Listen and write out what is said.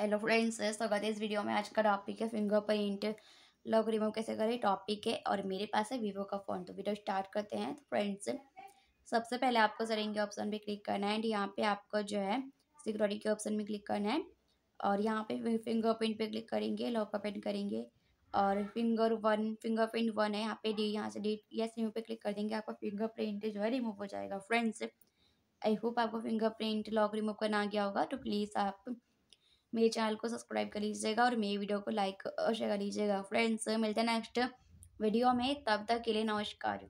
hello friends स्वागत है इस वीडियो में आज का टॉपिक है फिंगर प्रिंट लॉक रिमूव कैसे करें टॉपिक है और मेरे पास है वीवो का फ़ोन तो वीडियो स्टार्ट करते हैं तो फ्रेंड्स सबसे पहले आपको सरेंगे ऑप्शन पे क्लिक करना है एंड यहाँ पे आपको जो है सिक्योरिटी के ऑप्शन में क्लिक करना है और यहाँ पे फिंगर प्रिंट पर क्लिक करेंगे लॉक ओपन करेंगे और finger one finger print one है यहाँ पे डी यहाँ से डी यस रिमूव पे क्लिक कर देंगे आपका फिंगर प्रिंट जो है रिमूव हो जाएगा फ्रेंड्स आई होप आपको फिंगर प्रिंट लॉक रिमूव करना आ गया होगा तो प्लीज़ आप मेरे चैनल को सब्सक्राइब कर लीजिएगा और मेरी वीडियो को लाइक और शेयर कर लीजिएगा फ्रेंड्स मिलते हैं नेक्स्ट वीडियो में तब तक के लिए नमस्कार